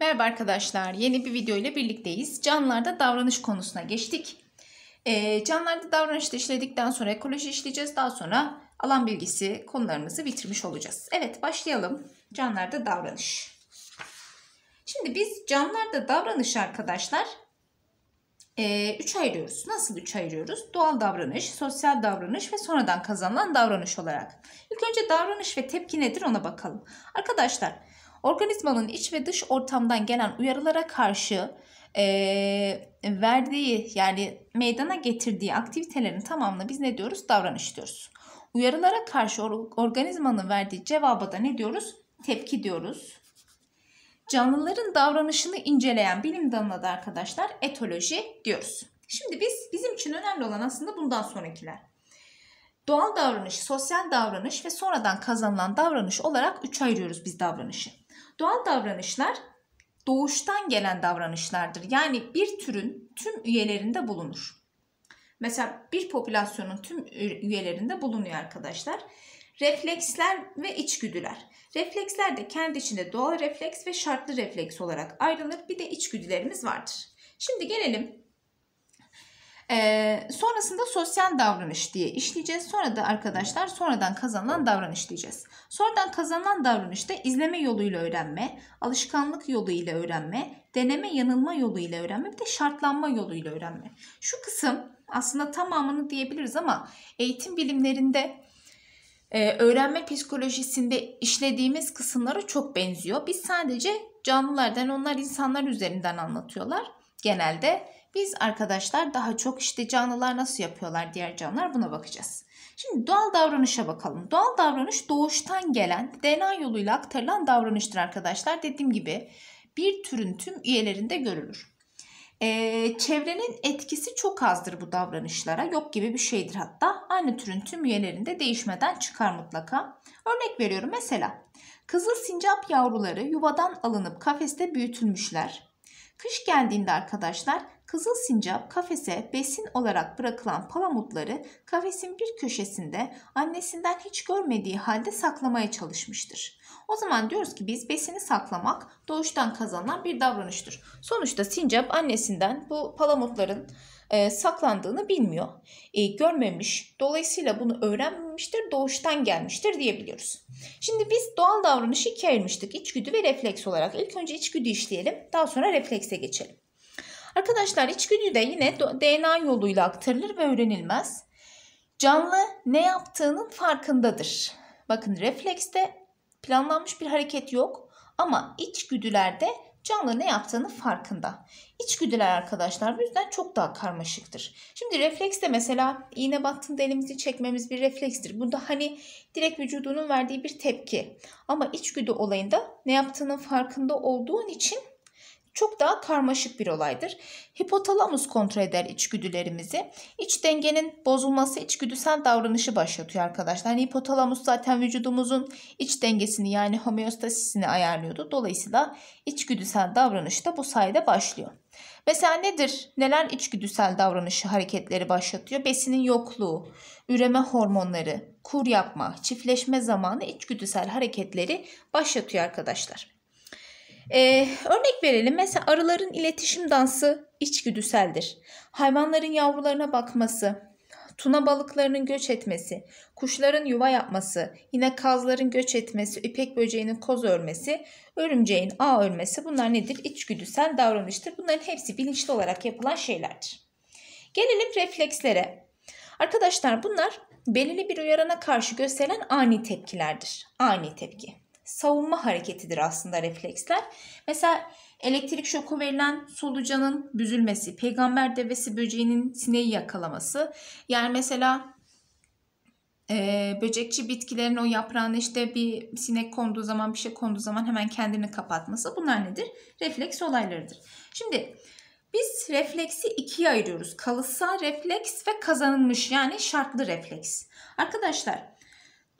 Merhaba arkadaşlar, yeni bir video ile birlikteyiz. Canlılarda davranış konusuna geçtik. E, ee, canlılarda davranışta işledikten sonra ekoloji işleyeceğiz. Daha sonra alan bilgisi konularımızı bitirmiş olacağız. Evet, başlayalım. Canlılarda davranış. Şimdi biz canlılarda davranış arkadaşlar e, üç ayırıyoruz. Nasıl üç ayırıyoruz? Doğal davranış, sosyal davranış ve sonradan kazanılan davranış olarak. İlk önce davranış ve tepki nedir ona bakalım. Arkadaşlar... Organizmanın iç ve dış ortamdan gelen uyarılara karşı e, verdiği yani meydana getirdiği aktivitelerin tamamını biz ne diyoruz? Davranış diyoruz. Uyarılara karşı or organizmanın verdiği cevaba da ne diyoruz? Tepki diyoruz. Canlıların davranışını inceleyen bilim dalına da arkadaşlar etoloji diyoruz. Şimdi biz bizim için önemli olan aslında bundan sonrakiler. Doğal davranış, sosyal davranış ve sonradan kazanılan davranış olarak üç ayırıyoruz biz davranışı. Doğal davranışlar doğuştan gelen davranışlardır. Yani bir türün tüm üyelerinde bulunur. Mesela bir popülasyonun tüm üyelerinde bulunuyor arkadaşlar. Refleksler ve içgüdüler. Refleksler de kendi içinde doğal refleks ve şartlı refleks olarak ayrılır. Bir de içgüdülerimiz vardır. Şimdi gelelim ee, sonrasında sosyal davranış diye işleyeceğiz. Sonra da arkadaşlar sonradan kazanılan davranış diyeceğiz. Sonradan kazanılan davranışta izleme yoluyla öğrenme, alışkanlık yoluyla öğrenme, deneme yanılma yoluyla öğrenme bir de şartlanma yoluyla öğrenme. Şu kısım aslında tamamını diyebiliriz ama eğitim bilimlerinde ee, öğrenme psikolojisinde işlediğimiz kısımlara çok benziyor. Biz sadece canlılardan onlar insanlar üzerinden anlatıyorlar genelde. Biz arkadaşlar daha çok işte canlılar nasıl yapıyorlar diğer canlılar buna bakacağız. Şimdi doğal davranışa bakalım. Doğal davranış doğuştan gelen DNA yoluyla aktarılan davranıştır arkadaşlar. Dediğim gibi bir türün tüm üyelerinde görülür. Ee, çevrenin etkisi çok azdır bu davranışlara. Yok gibi bir şeydir hatta. Aynı türün tüm üyelerinde değişmeden çıkar mutlaka. Örnek veriyorum mesela. Kızıl sincap yavruları yuvadan alınıp kafeste büyütülmüşler. Kış geldiğinde arkadaşlar Kızıl sincap kafese besin olarak bırakılan palamutları kafesin bir köşesinde annesinden hiç görmediği halde saklamaya çalışmıştır. O zaman diyoruz ki biz besini saklamak doğuştan kazanılan bir davranıştır. Sonuçta sincap annesinden bu palamutların e, saklandığını bilmiyor, e, görmemiş. Dolayısıyla bunu öğrenmemiştir, doğuştan gelmiştir diyebiliyoruz. Şimdi biz doğal davranışı ikiye ayırmıştık. İçgüdü ve refleks olarak. İlk önce içgüdü işleyelim, daha sonra reflekse geçelim. Arkadaşlar içgüdü de yine DNA yoluyla aktarılır ve öğrenilmez. Canlı ne yaptığının farkındadır. Bakın reflekste planlanmış bir hareket yok ama içgüdülerde canlı ne yaptığının farkında. İçgüdüler arkadaşlar bu yüzden çok daha karmaşıktır. Şimdi refleks mesela iğne battığında elimizi çekmemiz bir reflekstir. Bu da hani direkt vücudunun verdiği bir tepki. Ama içgüdü olayında ne yaptığının farkında olduğun için çok daha karmaşık bir olaydır. Hipotalamus kontrol eder içgüdülerimizi. İç dengenin bozulması içgüdüsel davranışı başlatıyor arkadaşlar. Yani hipotalamus zaten vücudumuzun iç dengesini yani homeostasisini ayarlıyordu. Dolayısıyla içgüdüsel davranış da bu sayede başlıyor. Mesela nedir? Neler içgüdüsel davranışı hareketleri başlatıyor? Besinin yokluğu, üreme hormonları, kur yapma, çiftleşme zamanı içgüdüsel hareketleri başlatıyor arkadaşlar. Ee, örnek verelim mesela arıların iletişim dansı içgüdüseldir. Hayvanların yavrularına bakması, tuna balıklarının göç etmesi, kuşların yuva yapması, yine kazların göç etmesi, ipek böceğinin koz örmesi, örümceğin ağ örmesi bunlar nedir? İçgüdüsel davranıştır. Bunların hepsi bilinçli olarak yapılan şeylerdir. Gelelim reflekslere. Arkadaşlar bunlar belirli bir uyarana karşı gösterilen ani tepkilerdir. Ani tepki savunma hareketidir aslında refleksler. Mesela elektrik şoku verilen solucanın büzülmesi, peygamber devesi böceğinin sineği yakalaması. Yani mesela e, böcekçi bitkilerin o yaprağına işte bir sinek konduğu zaman bir şey konduğu zaman hemen kendini kapatması bunlar nedir? Refleks olaylarıdır. Şimdi biz refleksi ikiye ayırıyoruz. Kalıtsal refleks ve kazanılmış yani şartlı refleks. Arkadaşlar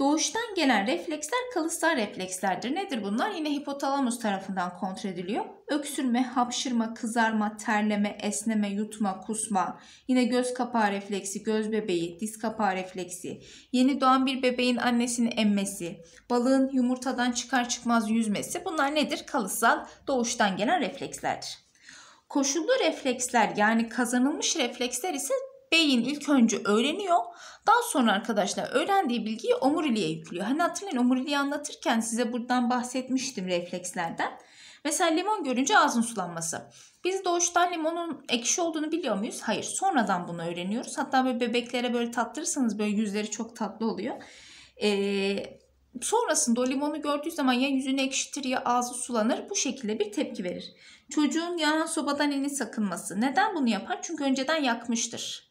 doğuştan gelen refleksler kalıtsal reflekslerdir. Nedir bunlar? Yine hipotalamus tarafından kontrol ediliyor. Öksürme, hapşırma, kızarma, terleme, esneme, yutma, kusma. Yine göz kapağı refleksi, göz bebeği, diz kapağı refleksi. Yeni doğan bir bebeğin annesini emmesi. Balığın yumurtadan çıkar çıkmaz yüzmesi. Bunlar nedir? Kalıtsal doğuştan gelen reflekslerdir. Koşullu refleksler yani kazanılmış refleksler ise beyin ilk önce öğreniyor. Daha sonra arkadaşlar öğrendiği bilgiyi omuriliğe yüklüyor. Hani hatırlayın omuriliği anlatırken size buradan bahsetmiştim reflekslerden. Mesela limon görünce ağzın sulanması. Biz doğuştan limonun ekşi olduğunu biliyor muyuz? Hayır. Sonradan bunu öğreniyoruz. Hatta böyle bebeklere böyle tattırırsanız böyle yüzleri çok tatlı oluyor. Ee, sonrasında o limonu gördüğü zaman ya yüzünü ekşitir ya ağzı sulanır. Bu şekilde bir tepki verir. Çocuğun yanan sobadan elini sakınması. Neden bunu yapar? Çünkü önceden yakmıştır.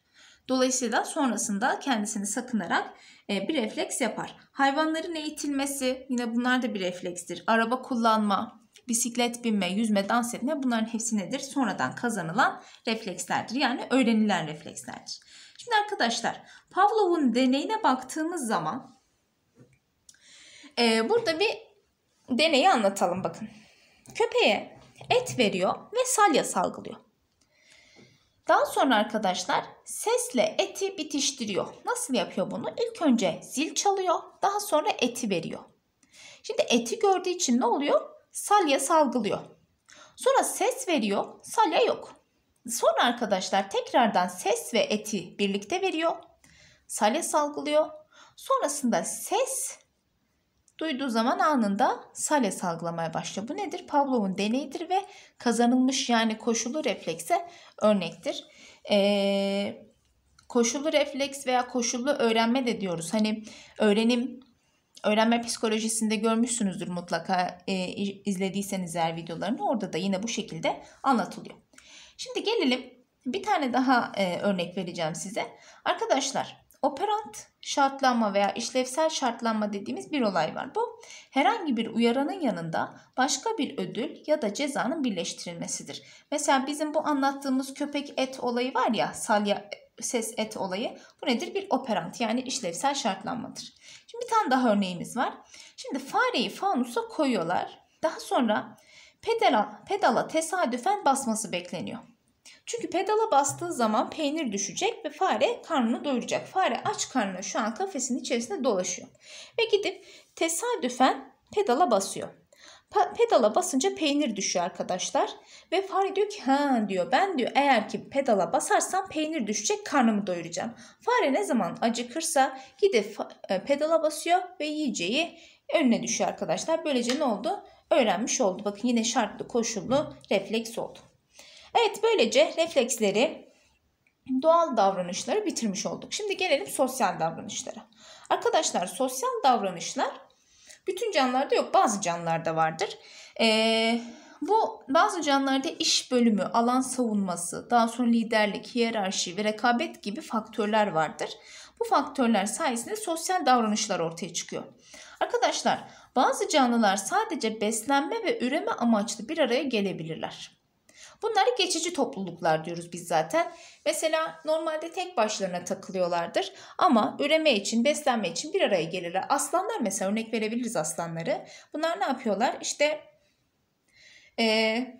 Dolayısıyla sonrasında kendisini sakınarak e, bir refleks yapar. Hayvanların eğitilmesi yine bunlar da bir reflekstir. Araba kullanma, bisiklet binme, yüzme, dans etme bunların hepsi nedir? Sonradan kazanılan reflekslerdir. Yani öğrenilen reflekslerdir. Şimdi arkadaşlar Pavlov'un deneyine baktığımız zaman e, burada bir deneyi anlatalım bakın. Köpeğe et veriyor ve salya salgılıyor. Daha sonra arkadaşlar sesle eti bitiştiriyor. Nasıl yapıyor bunu? İlk önce zil çalıyor. Daha sonra eti veriyor. Şimdi eti gördüğü için ne oluyor? Salya salgılıyor. Sonra ses veriyor. Salya yok. Sonra arkadaşlar tekrardan ses ve eti birlikte veriyor. Salya salgılıyor. Sonrasında ses Duyduğu zaman anında salya salgılamaya başlıyor. Bu nedir? Pavlov'un deneyidir ve kazanılmış yani koşulu reflekse örnektir. Ee, koşullu refleks veya koşullu öğrenme de diyoruz. Hani öğrenim öğrenme psikolojisinde görmüşsünüzdür mutlaka e, izlediyseniz her videolarını orada da yine bu şekilde anlatılıyor. Şimdi gelelim bir tane daha e, örnek vereceğim size. Arkadaşlar operant şartlanma veya işlevsel şartlanma dediğimiz bir olay var. Bu herhangi bir uyaranın yanında başka bir ödül ya da cezanın birleştirilmesidir. Mesela bizim bu anlattığımız köpek et olayı var ya salya ses et olayı bu nedir? Bir operant yani işlevsel şartlanmadır. Şimdi bir tane daha örneğimiz var. Şimdi fareyi fanusa koyuyorlar. Daha sonra pedala, pedala tesadüfen basması bekleniyor. Çünkü pedala bastığı zaman peynir düşecek ve fare karnını doyuracak. Fare aç karnına şu an kafesin içerisinde dolaşıyor. Ve gidip tesadüfen pedala basıyor. Pa pedala basınca peynir düşüyor arkadaşlar. Ve fare diyor ki ha diyor ben diyor eğer ki pedala basarsam peynir düşecek karnımı doyuracağım. Fare ne zaman acıkırsa gidip e, pedala basıyor ve yiyeceği önüne düşüyor arkadaşlar. Böylece ne oldu? Öğrenmiş oldu. Bakın yine şartlı koşullu refleks oldu. Evet böylece refleksleri doğal davranışları bitirmiş olduk. Şimdi gelelim sosyal davranışlara. Arkadaşlar sosyal davranışlar bütün canlılarda yok bazı canlılarda vardır. Ee, bu bazı canlılarda iş bölümü, alan savunması, daha sonra liderlik, hiyerarşi ve rekabet gibi faktörler vardır. Bu faktörler sayesinde sosyal davranışlar ortaya çıkıyor. Arkadaşlar bazı canlılar sadece beslenme ve üreme amaçlı bir araya gelebilirler. Bunları geçici topluluklar diyoruz biz zaten. Mesela normalde tek başlarına takılıyorlardır ama üreme için, beslenme için bir araya gelirler. Aslanlar mesela örnek verebiliriz aslanları. Bunlar ne yapıyorlar? İşte ee,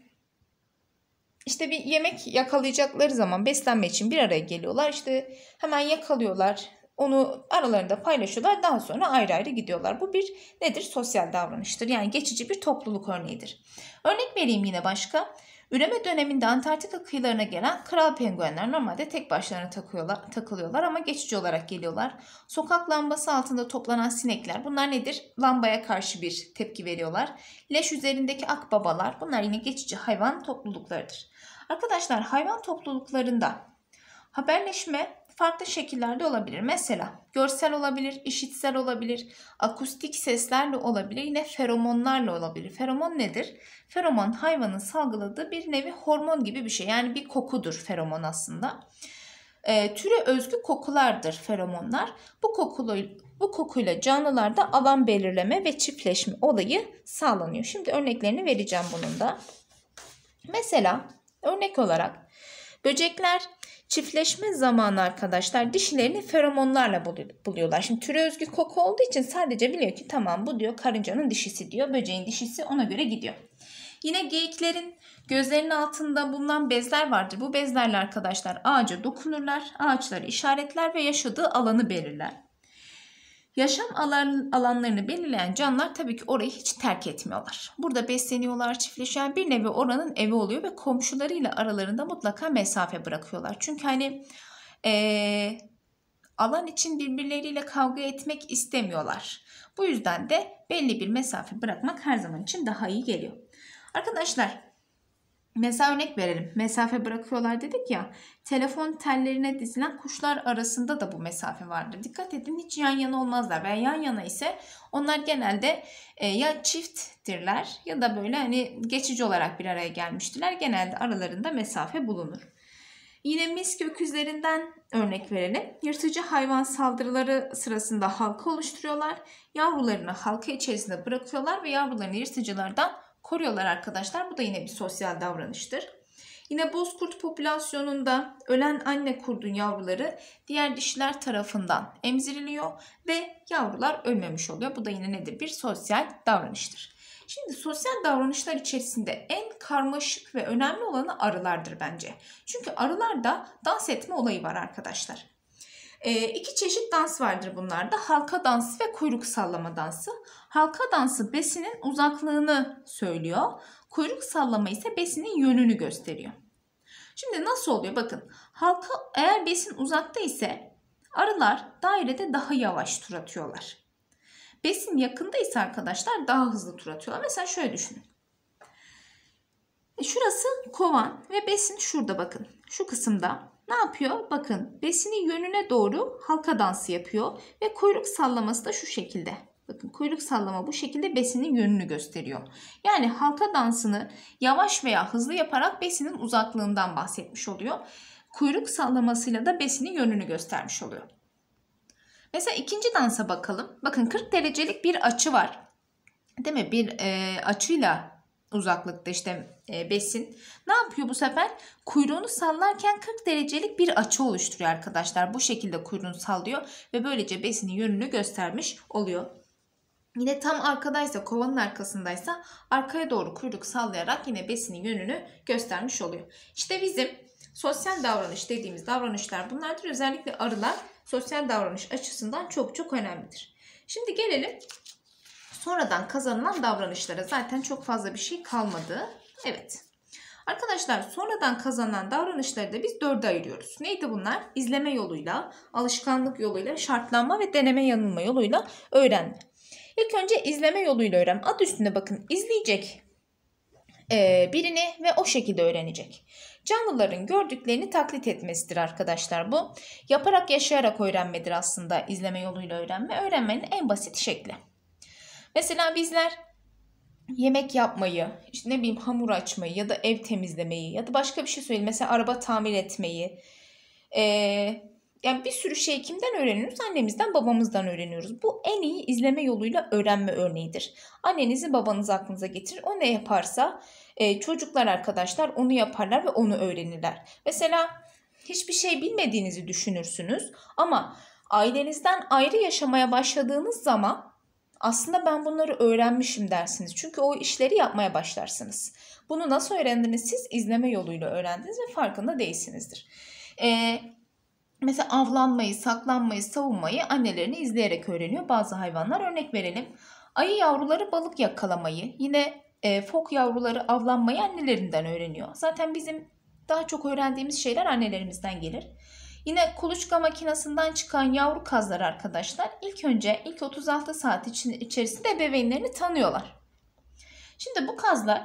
işte bir yemek yakalayacakları zaman beslenme için bir araya geliyorlar. İşte hemen yakalıyorlar. Onu aralarında paylaşıyorlar. Daha sonra ayrı ayrı gidiyorlar. Bu bir nedir? Sosyal davranıştır. Yani geçici bir topluluk örneğidir. Örnek vereyim yine başka. Üreme döneminde Antarktika kıyılarına gelen kral penguenler normalde tek başlarına takıyorlar, takılıyorlar ama geçici olarak geliyorlar. Sokak lambası altında toplanan sinekler bunlar nedir? Lambaya karşı bir tepki veriyorlar. Leş üzerindeki akbabalar bunlar yine geçici hayvan topluluklarıdır. Arkadaşlar hayvan topluluklarında haberleşme farklı şekillerde olabilir. Mesela görsel olabilir, işitsel olabilir, akustik seslerle olabilir, yine feromonlarla olabilir. Feromon nedir? Feromon hayvanın salgıladığı bir nevi hormon gibi bir şey. Yani bir kokudur feromon aslında. E, türe özgü kokulardır feromonlar. Bu kokulu, bu kokuyla canlılarda alan belirleme ve çiftleşme olayı sağlanıyor. Şimdi örneklerini vereceğim bunun da. Mesela örnek olarak böcekler Çiftleşme zamanı arkadaşlar dişilerini feromonlarla buluyorlar. Şimdi türe özgü koku olduğu için sadece biliyor ki tamam bu diyor karıncanın dişisi diyor. Böceğin dişisi ona göre gidiyor. Yine geyiklerin gözlerinin altında bulunan bezler vardır. Bu bezlerle arkadaşlar ağaca dokunurlar, ağaçları işaretler ve yaşadığı alanı belirler. Yaşam alanlarını belirleyen canlılar tabii ki orayı hiç terk etmiyorlar. Burada besleniyorlar, çiftleşen bir nevi oranın evi oluyor ve komşularıyla aralarında mutlaka mesafe bırakıyorlar. Çünkü hani ee, alan için birbirleriyle kavga etmek istemiyorlar. Bu yüzden de belli bir mesafe bırakmak her zaman için daha iyi geliyor. Arkadaşlar Mesela örnek verelim. Mesafe bırakıyorlar dedik ya. Telefon tellerine dizilen kuşlar arasında da bu mesafe vardır. Dikkat edin hiç yan yana olmazlar. Veya yan yana ise onlar genelde e, ya çifttirler ya da böyle hani geçici olarak bir araya gelmiştiler. Genelde aralarında mesafe bulunur. Yine misk öküzlerinden örnek verelim. Yırtıcı hayvan saldırıları sırasında halka oluşturuyorlar. Yavrularını halka içerisinde bırakıyorlar ve yavrularını yırtıcılardan koruyorlar arkadaşlar. Bu da yine bir sosyal davranıştır. Yine bozkurt popülasyonunda ölen anne kurdun yavruları diğer dişiler tarafından emziriliyor ve yavrular ölmemiş oluyor. Bu da yine nedir? Bir sosyal davranıştır. Şimdi sosyal davranışlar içerisinde en karmaşık ve önemli olanı arılardır bence. Çünkü arılarda dans etme olayı var arkadaşlar. E, iki çeşit dans vardır bunlarda. Halka dansı ve kuyruk sallama dansı. Halka dansı besinin uzaklığını söylüyor. Kuyruk sallama ise besinin yönünü gösteriyor. Şimdi nasıl oluyor? Bakın halka eğer besin uzakta ise arılar dairede daha yavaş tur atıyorlar. Besin yakında ise arkadaşlar daha hızlı tur atıyorlar. Mesela şöyle düşünün. Şurası kovan ve besin şurada bakın. Şu kısımda ne yapıyor? Bakın besini yönüne doğru halka dansı yapıyor ve kuyruk sallaması da şu şekilde. Bakın kuyruk sallama bu şekilde besinin yönünü gösteriyor. Yani halka dansını yavaş veya hızlı yaparak besinin uzaklığından bahsetmiş oluyor. Kuyruk sallamasıyla da besinin yönünü göstermiş oluyor. Mesela ikinci dansa bakalım. Bakın 40 derecelik bir açı var. Değil mi? Bir e, açıyla uzaklıkta işte e, besin. Ne yapıyor bu sefer? Kuyruğunu sallarken 40 derecelik bir açı oluşturuyor arkadaşlar. Bu şekilde kuyruğunu sallıyor ve böylece besinin yönünü göstermiş oluyor. Yine tam arkadaysa kovanın arkasındaysa arkaya doğru kuyruk sallayarak yine besinin yönünü göstermiş oluyor. İşte bizim sosyal davranış dediğimiz davranışlar bunlardır. Özellikle arılar sosyal davranış açısından çok çok önemlidir. Şimdi gelelim sonradan kazanılan davranışlara zaten çok fazla bir şey kalmadı. Evet. Arkadaşlar sonradan kazanılan davranışları da biz dörde ayırıyoruz. Neydi bunlar? İzleme yoluyla, alışkanlık yoluyla, şartlanma ve deneme yanılma yoluyla öğrenme. İlk önce izleme yoluyla öğren. Adı üstünde bakın izleyecek e, birini ve o şekilde öğrenecek. Canlıların gördüklerini taklit etmesidir arkadaşlar bu. Yaparak yaşayarak öğrenmedir aslında izleme yoluyla öğrenme. Öğrenmenin en basit şekli. Mesela bizler yemek yapmayı, işte ne bileyim hamur açmayı ya da ev temizlemeyi ya da başka bir şey söyleyeyim. Mesela araba tamir etmeyi. Ee, yani bir sürü şey kimden öğreniyoruz? Annemizden, babamızdan öğreniyoruz. Bu en iyi izleme yoluyla öğrenme örneğidir. Annenizi, babanızı aklınıza getirir. O ne yaparsa e, çocuklar arkadaşlar onu yaparlar ve onu öğrenirler. Mesela hiçbir şey bilmediğinizi düşünürsünüz ama ailenizden ayrı yaşamaya başladığınız zaman aslında ben bunları öğrenmişim dersiniz. Çünkü o işleri yapmaya başlarsınız. Bunu nasıl öğrendiniz? Siz izleme yoluyla öğrendiniz ve farkında değilsinizdir. Ee, mesela avlanmayı, saklanmayı, savunmayı annelerini izleyerek öğreniyor bazı hayvanlar. Örnek verelim. Ayı yavruları balık yakalamayı, yine e, fok yavruları avlanmayı annelerinden öğreniyor. Zaten bizim daha çok öğrendiğimiz şeyler annelerimizden gelir. Yine kuluçka makinesinden çıkan yavru kazlar arkadaşlar ilk önce ilk 36 saat için, içerisinde ebeveynlerini tanıyorlar. Şimdi bu kazlar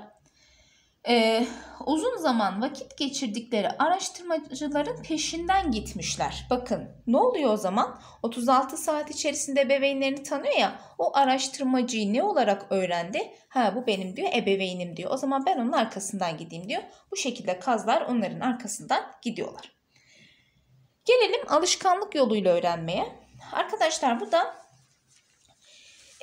e, uzun zaman vakit geçirdikleri araştırmacıların peşinden gitmişler. Bakın ne oluyor o zaman? 36 saat içerisinde ebeveynlerini tanıyor ya o araştırmacıyı ne olarak öğrendi? Ha bu benim diyor ebeveynim diyor. O zaman ben onun arkasından gideyim diyor. Bu şekilde kazlar onların arkasından gidiyorlar. Gelelim alışkanlık yoluyla öğrenmeye. Arkadaşlar bu da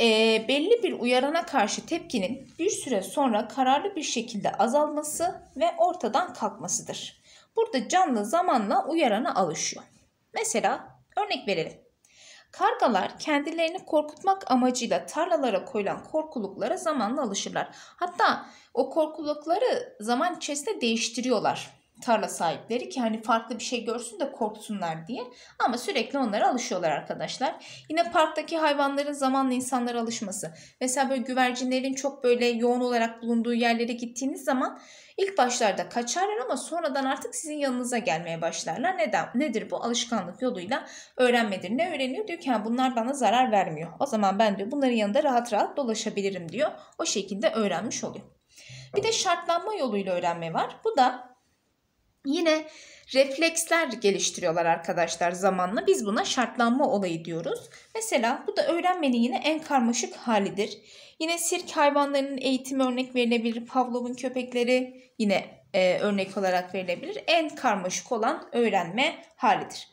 e, belli bir uyarana karşı tepkinin bir süre sonra kararlı bir şekilde azalması ve ortadan kalkmasıdır. Burada canlı zamanla uyarana alışıyor. Mesela örnek verelim. Kargalar kendilerini korkutmak amacıyla tarlalara koyulan korkuluklara zamanla alışırlar. Hatta o korkulukları zaman içerisinde değiştiriyorlar tarla sahipleri ki hani farklı bir şey görsün de korksunlar diye. Ama sürekli onlara alışıyorlar arkadaşlar. Yine parktaki hayvanların zamanla insanlara alışması. Mesela böyle güvercinlerin çok böyle yoğun olarak bulunduğu yerlere gittiğiniz zaman ilk başlarda kaçarlar ama sonradan artık sizin yanınıza gelmeye başlarlar. Neden? Nedir bu? Alışkanlık yoluyla öğrenmedir. Ne öğreniyor? Diyor ki bunlar bana zarar vermiyor. O zaman ben diyor bunların yanında rahat rahat dolaşabilirim diyor. O şekilde öğrenmiş oluyor. Bir de şartlanma yoluyla öğrenme var. Bu da Yine refleksler geliştiriyorlar arkadaşlar zamanla. Biz buna şartlanma olayı diyoruz. Mesela bu da öğrenmenin yine en karmaşık halidir. Yine sirk hayvanlarının eğitimi örnek verilebilir. Pavlov'un köpekleri yine e, örnek olarak verilebilir. En karmaşık olan öğrenme halidir.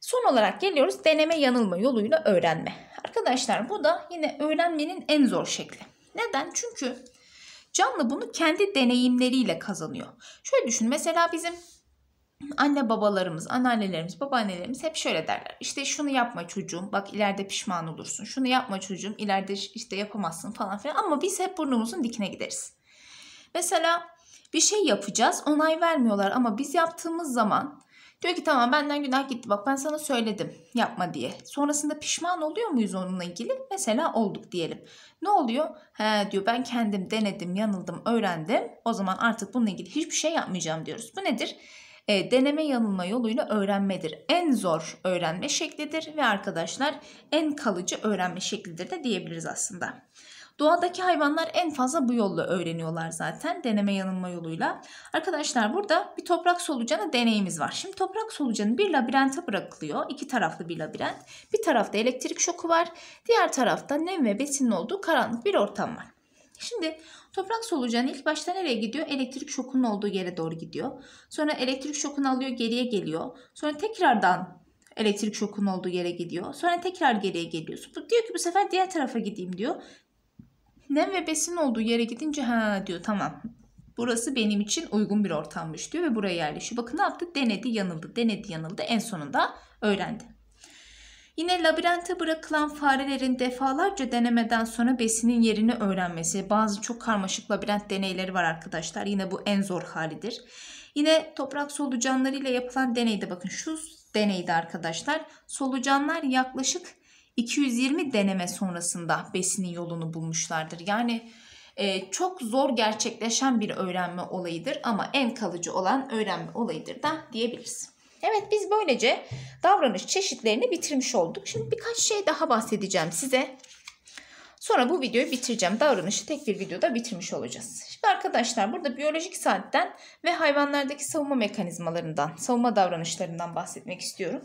Son olarak geliyoruz deneme yanılma yoluyla öğrenme. Arkadaşlar bu da yine öğrenmenin en zor şekli. Neden? Çünkü Canlı bunu kendi deneyimleriyle kazanıyor. Şöyle düşün mesela bizim anne babalarımız, anneannelerimiz, babaannelerimiz hep şöyle derler. İşte şunu yapma çocuğum bak ileride pişman olursun. Şunu yapma çocuğum ileride işte yapamazsın falan filan. Ama biz hep burnumuzun dikine gideriz. Mesela bir şey yapacağız onay vermiyorlar ama biz yaptığımız zaman Diyor ki tamam benden günah gitti bak ben sana söyledim yapma diye. Sonrasında pişman oluyor muyuz onunla ilgili? Mesela olduk diyelim. Ne oluyor? He diyor ben kendim denedim, yanıldım, öğrendim. O zaman artık bununla ilgili hiçbir şey yapmayacağım diyoruz. Bu nedir? E, deneme yanılma yoluyla öğrenmedir. En zor öğrenme şeklidir ve arkadaşlar en kalıcı öğrenme şeklidir de diyebiliriz aslında. Doğadaki hayvanlar en fazla bu yolla öğreniyorlar zaten deneme yanılma yoluyla. Arkadaşlar burada bir toprak solucanı deneyimiz var. Şimdi toprak solucanı bir labirente bırakılıyor. iki taraflı bir labirent. Bir tarafta elektrik şoku var. Diğer tarafta nem ve besinin olduğu karanlık bir ortam var. Şimdi toprak solucanı ilk başta nereye gidiyor? Elektrik şokunun olduğu yere doğru gidiyor. Sonra elektrik şokunu alıyor geriye geliyor. Sonra tekrardan elektrik şokunun olduğu yere gidiyor. Sonra tekrar geriye geliyor. Diyor ki bu sefer diğer tarafa gideyim diyor nem ve besin olduğu yere gidince ha diyor tamam. Burası benim için uygun bir ortammış diyor ve buraya yerleşiyor. Bakın ne yaptı? Denedi yanıldı, denedi yanıldı en sonunda öğrendi. Yine labirente bırakılan farelerin defalarca denemeden sonra besinin yerini öğrenmesi. Bazı çok karmaşık labirent deneyleri var arkadaşlar. Yine bu en zor halidir. Yine toprak solucanlarıyla yapılan deneyde bakın şu deneydi arkadaşlar. Solucanlar yaklaşık 220 deneme sonrasında besinin yolunu bulmuşlardır. Yani e, çok zor gerçekleşen bir öğrenme olayıdır ama en kalıcı olan öğrenme olayıdır da diyebiliriz. Evet biz böylece davranış çeşitlerini bitirmiş olduk. Şimdi birkaç şey daha bahsedeceğim size. Sonra bu videoyu bitireceğim. Davranışı tek bir videoda bitirmiş olacağız. Şimdi arkadaşlar burada biyolojik saatten ve hayvanlardaki savunma mekanizmalarından, savunma davranışlarından bahsetmek istiyorum.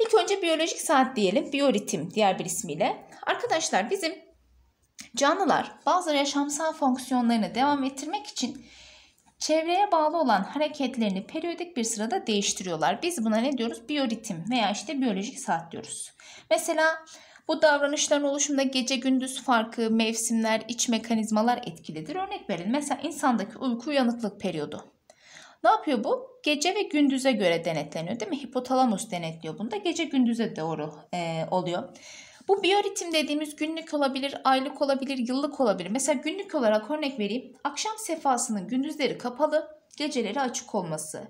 İlk önce biyolojik saat diyelim, biyoritim diğer bir ismiyle. Arkadaşlar bizim canlılar bazı yaşamsal fonksiyonlarını devam ettirmek için çevreye bağlı olan hareketlerini periyodik bir sırada değiştiriyorlar. Biz buna ne diyoruz? Biyoritim veya işte biyolojik saat diyoruz. Mesela bu davranışların oluşumunda gece gündüz farkı, mevsimler, iç mekanizmalar etkilidir. Örnek verin mesela insandaki uyku uyanıklık periyodu. Ne yapıyor bu? Gece ve gündüze göre denetleniyor değil mi? Hipotalamus denetliyor bunda. Gece gündüze doğru e, oluyor. Bu biyoritim dediğimiz günlük olabilir, aylık olabilir, yıllık olabilir. Mesela günlük olarak örnek vereyim. Akşam sefasının gündüzleri kapalı, geceleri açık olması.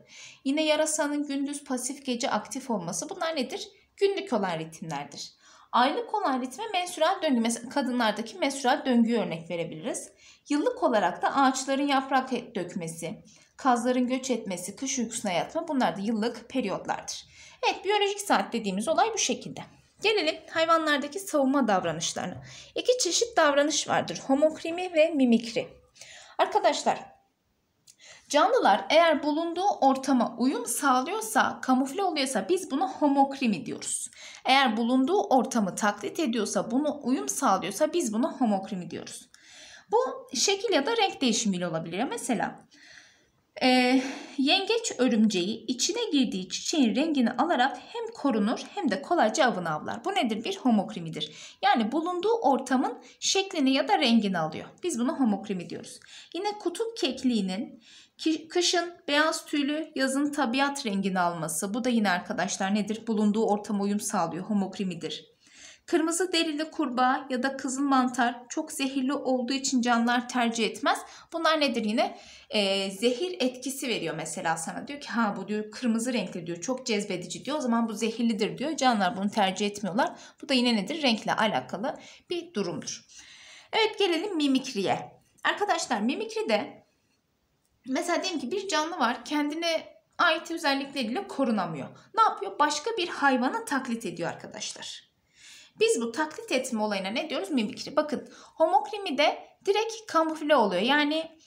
Yine yarasanın gündüz pasif, gece aktif olması. Bunlar nedir? Günlük olan ritimlerdir. Aylık olan ritme mensural döngü, mesela kadınlardaki mensural döngüyü örnek verebiliriz. Yıllık olarak da ağaçların yaprak dökmesi, Kazların göç etmesi, kış uykusuna yatma bunlar da yıllık periyotlardır. Evet biyolojik saat dediğimiz olay bu şekilde. Gelelim hayvanlardaki savunma davranışlarına. İki çeşit davranış vardır. Homokrimi ve mimikri. Arkadaşlar canlılar eğer bulunduğu ortama uyum sağlıyorsa, kamufle oluyorsa biz buna homokrimi diyoruz. Eğer bulunduğu ortamı taklit ediyorsa, bunu uyum sağlıyorsa biz buna homokrimi diyoruz. Bu şekil ya da renk değişimiyle olabilir. Mesela e, yengeç örümceği içine girdiği çiçeğin rengini alarak hem korunur hem de kolayca avını avlar. Bu nedir? Bir homokrimidir. Yani bulunduğu ortamın şeklini ya da rengini alıyor. Biz buna homokrimi diyoruz. Yine kutup kekliğinin kışın beyaz tüylü, yazın tabiat rengini alması. Bu da yine arkadaşlar nedir? Bulunduğu ortama uyum sağlıyor. Homokrimidir. Kırmızı derili kurbağa ya da kızıl mantar çok zehirli olduğu için canlar tercih etmez. Bunlar nedir yine? Ee, zehir etkisi veriyor mesela sana. Diyor ki ha bu diyor kırmızı renkli diyor çok cezbedici diyor. O zaman bu zehirlidir diyor. Canlar bunu tercih etmiyorlar. Bu da yine nedir? Renkle alakalı bir durumdur. Evet gelelim mimikriye. Arkadaşlar mimikri de mesela diyelim ki bir canlı var kendine ait özellikleriyle korunamıyor. Ne yapıyor? Başka bir hayvanı taklit ediyor arkadaşlar. Biz bu taklit etme olayına ne diyoruz? Mimikri. Bakın homokrimi de direkt kamufle oluyor. Yani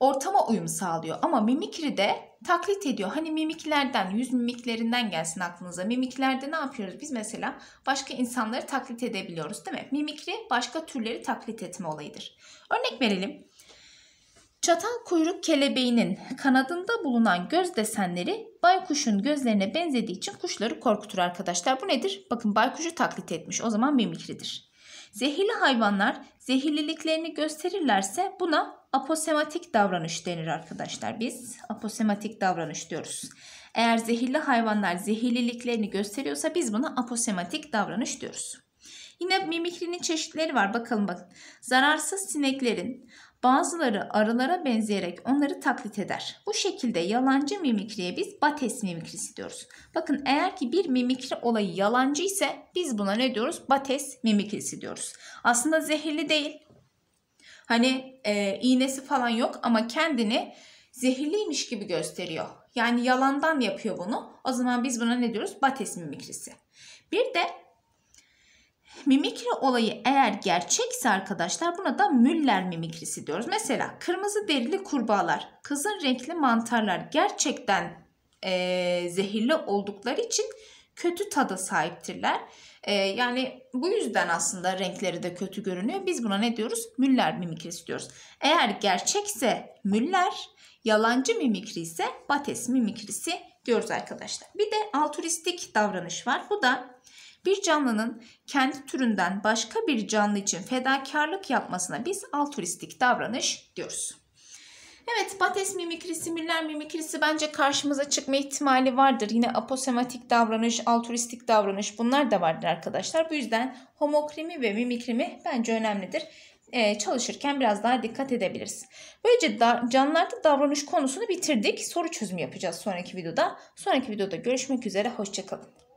ortama uyum sağlıyor. Ama mimikri de taklit ediyor. Hani mimiklerden, yüz mimiklerinden gelsin aklınıza. Mimiklerde ne yapıyoruz? Biz mesela başka insanları taklit edebiliyoruz değil mi? Mimikri başka türleri taklit etme olayıdır. Örnek verelim. Çatal kuyruk kelebeğinin kanadında bulunan göz desenleri baykuşun gözlerine benzediği için kuşları korkutur arkadaşlar. Bu nedir? Bakın baykuşu taklit etmiş. O zaman mimikridir. Zehirli hayvanlar zehirliliklerini gösterirlerse buna aposematik davranış denir arkadaşlar. Biz aposematik davranış diyoruz. Eğer zehirli hayvanlar zehirliliklerini gösteriyorsa biz buna aposematik davranış diyoruz. Yine mimikrinin çeşitleri var. Bakalım bakın. Zararsız sineklerin Bazıları arılara benzeyerek onları taklit eder. Bu şekilde yalancı mimikriye biz bates mimikrisi diyoruz. Bakın eğer ki bir mimikri olayı yalancı ise biz buna ne diyoruz? Bates mimikrisi diyoruz. Aslında zehirli değil. Hani e, iğnesi falan yok ama kendini zehirliymiş gibi gösteriyor. Yani yalandan yapıyor bunu. O zaman biz buna ne diyoruz? Bates mimikrisi. Bir de Mimikri olayı eğer gerçekse arkadaşlar buna da Müller mimikrisi diyoruz. Mesela kırmızı derili kurbağalar, kızın renkli mantarlar gerçekten e, zehirli oldukları için kötü tada sahiptirler. E, yani bu yüzden aslında renkleri de kötü görünüyor. Biz buna ne diyoruz? Müller mimikrisi diyoruz. Eğer gerçekse Müller, yalancı mimikri ise Bates mimikrisi diyoruz arkadaşlar. Bir de altruistik davranış var. Bu da bir canlının kendi türünden başka bir canlı için fedakarlık yapmasına biz altruistik davranış diyoruz. Evet Bates mimikrisi, simüller mimikrisi bence karşımıza çıkma ihtimali vardır. Yine aposematik davranış, altruistik davranış bunlar da vardır arkadaşlar. Bu yüzden homokrimi ve mimikrimi bence önemlidir. Ee, çalışırken biraz daha dikkat edebiliriz. Böylece da, canlılarda davranış konusunu bitirdik. Soru çözümü yapacağız sonraki videoda. Sonraki videoda görüşmek üzere. Hoşçakalın.